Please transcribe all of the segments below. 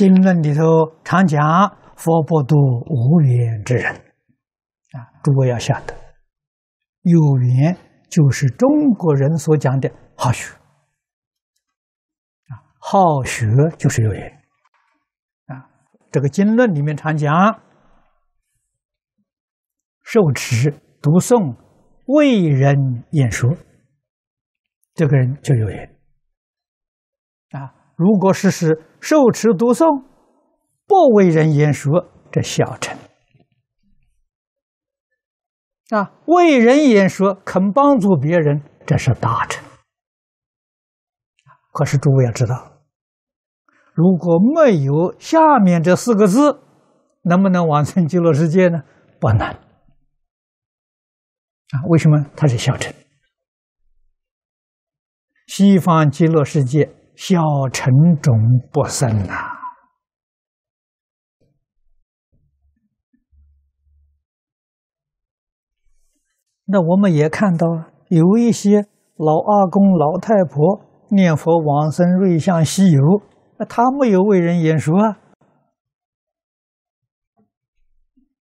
经论里头常讲，佛不度无缘之人，啊，诸位要晓得，有缘就是中国人所讲的好学，啊，好学就是有缘，啊，这个经论里面常讲，受持读诵为人演说，这个人就有缘，啊。如果实施受持读诵，不为人言说，这小臣；啊，为人言说，肯帮助别人，这是大成。可是诸位要知道，如果没有下面这四个字，能不能完成极乐世界呢？不能。啊，为什么他是小臣？西方极乐世界。小城中不生呐。那我们也看到，有一些老阿公、老太婆念佛往生瑞相西游，那他没有为人眼熟啊。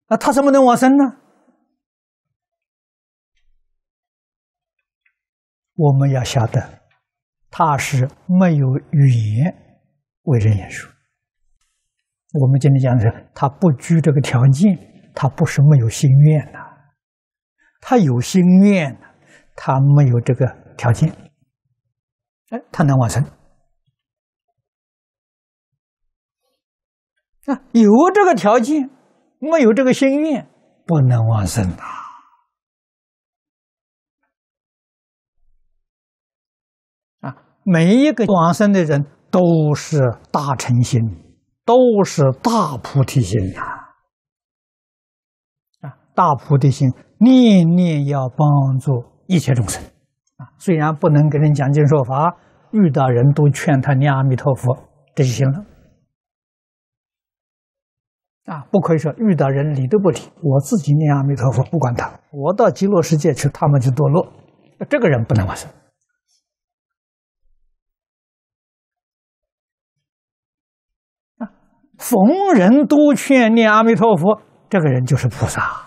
那他怎么能往生呢？我们要晓得。他是没有语言为人演说。我们今天讲的是，他不拘这个条件，他不是没有心愿的，他有心愿他没有这个条件，哎，他能往生。那有这个条件，没有这个心愿，不能往生。每一个往生的人都是大诚心，都是大菩提心呐！啊，大菩提心，念念要帮助一切众生啊。虽然不能给人讲经说法，遇到人都劝他念阿弥陀佛，这就行了。啊，不可以说遇到人理都不理，我自己念阿弥陀佛，不管他。我到极乐世界去，他们就堕落。这个人不能往生。逢人多劝念阿弥陀佛，这个人就是菩萨。